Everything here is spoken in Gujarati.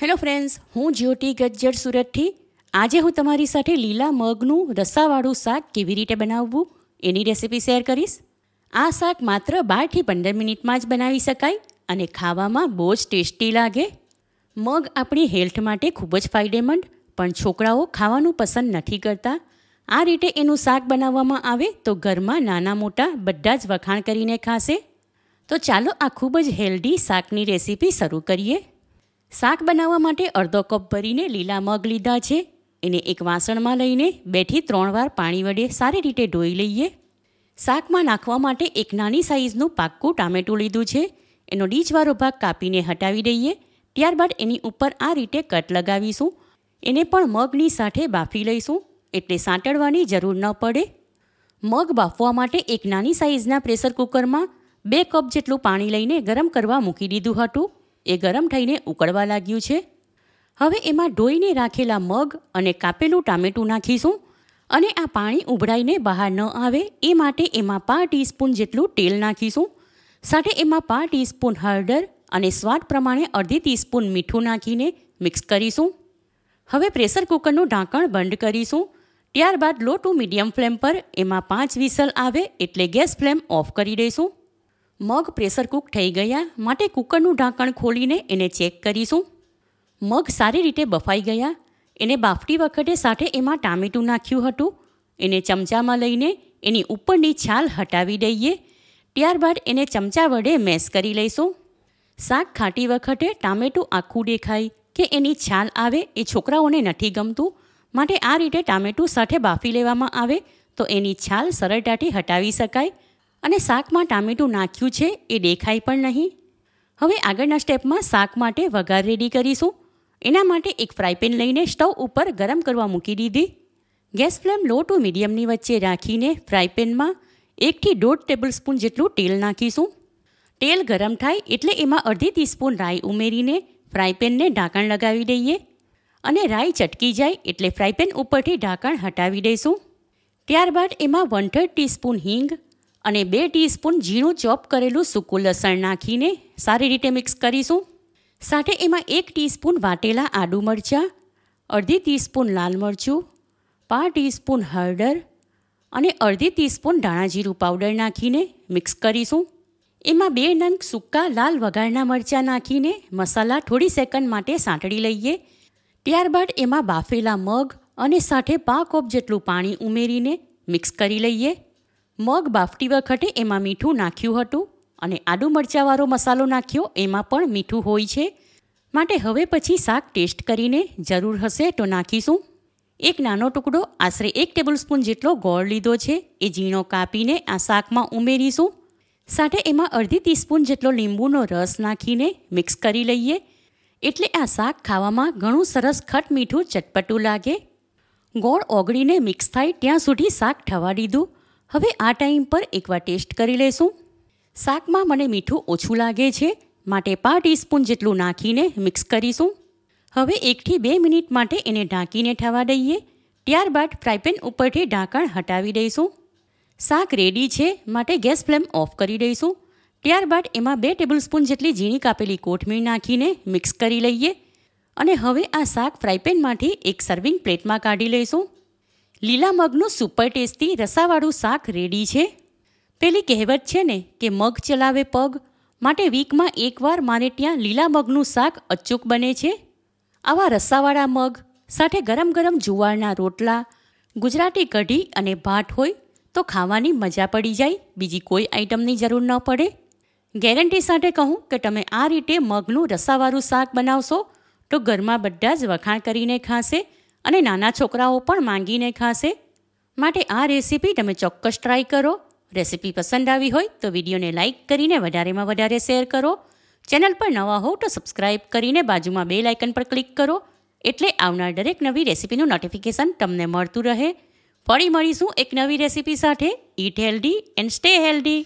હેલો ફ્રેન્ડ્સ હું જ્યોતિ ગજ્જર સુરતથી આજે હું તમારી સાથે લીલા મગનું રસાવાળું શાક કેવી રીતે બનાવવું એની રેસીપી શેર કરીશ આ શાક માત્ર બારથી પંદર મિનિટમાં જ બનાવી શકાય અને ખાવામાં બહુ જ ટેસ્ટી લાગે મગ આપણી હેલ્થ માટે ખૂબ જ ફાયદેમંદ પણ છોકરાઓ ખાવાનું પસંદ નથી કરતા આ રીતે એનું શાક બનાવવામાં આવે તો ઘરમાં નાના મોટા બધા જ વખાણ કરીને ખાશે તો ચાલો આ ખૂબ જ હેલ્ધી શાકની રેસીપી શરૂ કરીએ શાક બનાવવા માટે અડધો કપ ભરીને લીલા મગ લીધા છે એને એક વાસણમાં લઈને બેથી ત્રણ વાર પાણી વડે સારી રીતે ધોઈ લઈએ શાકમાં નાખવા માટે એક નાની સાઇઝનું પાક્કું ટામેટું લીધું છે એનો ડીજવાળો ભાગ કાપીને હટાવી દઈએ ત્યારબાદ એની ઉપર આ રીતે કટ લગાવીશું એને પણ મગની સાથે બાફી લઈશું એટલે સાંટડવાની જરૂર ન પડે મગ બાફવા માટે એક નાની સાઇઝના પ્રેશર કુકરમાં બે કપ જેટલું પાણી લઈને ગરમ કરવા મૂકી દીધું હતું એ ગરમ થઈને ઉકળવા લાગ્યું છે હવે એમાં ઢોઈને રાખેલા મગ અને કાપેલું ટામેટું નાખીશું અને આ પાણી ઉભરાઈને બહાર ન આવે એ માટે એમાં પાંચ ટીસ્પૂન જેટલું તેલ નાખીશું સાથે એમાં પાંચ ટીસ્પૂન હળદર અને સ્વાદ પ્રમાણે અડધી ટીસ્પૂન મીઠું નાખીને મિક્સ કરીશું હવે પ્રેશર કુકરનું ઢાંકણ બંધ કરીશું ત્યારબાદ લો ટુ મીડિયમ ફ્લેમ પર એમાં પાંચ વિસલ આવે એટલે ગેસ ફ્લેમ ઓફ કરી દઈશું મગ પ્રેશર કૂક થઈ ગયા માટે કૂકરનું ઢાંકણ ખોલીને એને ચેક કરીશું મગ સારી રીતે બફાઈ ગયા એને બાફતી વખતે સાથે એમાં ટામેટું નાખ્યું હતું એને ચમચામાં લઈને એની ઉપરની છાલ હટાવી દઈએ ત્યારબાદ એને ચમચા વડે મેશ કરી લઈશું શાક ખાટી વખતે ટામેટું આખું દેખાય કે એની છાલ આવે એ છોકરાઓને નથી ગમતું માટે આ રીતે ટામેટું સાથે બાફી લેવામાં આવે તો એની છાલ સરળતાથી હટાવી શકાય અને શાકમાં ટામેટું નાખ્યું છે એ દેખાય પણ નહીં હવે આગળના સ્ટેપમાં શાક માટે વઘાર રેડી કરીશું એના માટે એક ફ્રાયપેન લઈને સ્ટવ ઉપર ગરમ કરવા મૂકી દીધી ગેસ ફ્લેમ લો ટુ મીડિયમની વચ્ચે રાખીને ફ્રાયપેનમાં એકથી દોઢ ટેબલ સ્પૂન જેટલું તેલ નાખીશું તેલ ગરમ થાય એટલે એમાં અડધી ટીસ્પૂન રાઈ ઉમેરીને ફ્રાયપેનને ઢાંકણ લગાવી દઈએ અને રાઈ ચટકી જાય એટલે ફ્રાયપેન ઉપરથી ઢાંકણ હટાવી દઈશું ત્યારબાદ એમાં વન થર્ડ ટીસ્પૂન હિંગ અને બે ટીસ્પૂન ઝીણું ચોપ કરેલું સૂકું લસણ નાખીને સારી રીતે મિક્સ કરીશું સાથે એમાં એક ટીસ્પૂન વાટેલા આદુ મરચાં અડધી ટીસ્પૂન લાલ મરચું પાંચ ટીસ્પૂન હળદર અને અડધી ટીસ્પૂન ધાણા જીરું પાવડર નાખીને મિક્સ કરીશું એમાં બે નંગ સૂકા લાલ વઘારના મરચાં નાખીને મસાલા થોડી સેકન્ડ માટે સાંતળી લઈએ ત્યારબાદ એમાં બાફેલા મગ અને સાથે પા કપ જેટલું પાણી ઉમેરીને મિક્સ કરી લઈએ મગ બાફતી વખતે એમાં મીઠું નાખ્યું હતું અને આદુ મરચાંવાળો મસાલો નાખ્યો એમાં પણ મીઠું હોય છે માટે હવે પછી શાક ટેસ્ટ કરીને જરૂર હશે તો નાખીશું એક નાનો ટુકડો આશરે એક ટેબલસ્પૂન જેટલો ગોળ લીધો છે એ ઝીણો કાપીને આ શાકમાં ઉમેરીશું સાથે એમાં અડધી ટીસ્પૂન જેટલો લીંબુનો રસ નાખીને મિક્સ કરી લઈએ એટલે આ શાક ખાવામાં ઘણું સરસ ખટ મીઠું ચટપટું લાગે ગોળ ઓગળીને મિક્સ થાય ત્યાં સુધી શાક થવા દીધું હવે આ ટાઈમ પર એકવાર ટેસ્ટ કરી લેશું શાકમાં મને મીઠું ઓછું લાગે છે માટે પાંચ ટીસ્પૂન જેટલું નાખીને મિક્સ કરીશું હવે એકથી બે મિનિટ માટે એને ઢાંકીને થવા દઈએ ત્યારબાદ ફ્રાયપેન ઉપરથી ઢાંકણ હટાવી દઈશું શાક રેડી છે માટે ગેસ ફ્લેમ ઓફ કરી દઈશું ત્યારબાદ એમાં બે ટેબલસ્પૂન જેટલી ઝીણી કાપેલી કોથમીર નાખીને મિક્સ કરી લઈએ અને હવે આ શાક ફ્રાયપેનમાંથી એક સર્વિંગ પ્લેટમાં કાઢી લઈશું લીલા મગનું સુપર ટેસ્ટી રસાવાળું શાક રેડી છે પેલી કહેવત છે ને કે મગ ચલાવે પગ માટે વીકમાં એકવાર મારે ત્યાં લીલા મગનું શાક અચૂક બને છે આવા રસાવાળા મગ સાથે ગરમ ગરમ જુવારના રોટલા ગુજરાતી કઢી અને ભાત હોય તો ખાવાની મજા પડી જાય બીજી કોઈ આઇટમની જરૂર ન પડે ગેરંટી સાથે કહું કે તમે આ રીતે મગનું રસાવાળું શાક બનાવશો તો ઘરમાં બધા જ વખાણ કરીને ખાશે અને નાના છોકરાઓ પણ માંગીને ખાશે માટે આ રેસીપી તમે ચોક્કસ ટ્રાય કરો રેસીપી પસંદ આવી હોય તો વિડીયોને લાઇક કરીને વધારેમાં વધારે શેર કરો ચેનલ પર નવા હો તો સબસ્ક્રાઇબ કરીને બાજુમાં બેલ આઇકન પર ક્લિક કરો એટલે આવનાર દરેક નવી રેસીપીનું નોટિફિકેશન તમને મળતું રહે ફરી મળીશું એક નવી રેસીપી સાથે eat healthy and stay healthy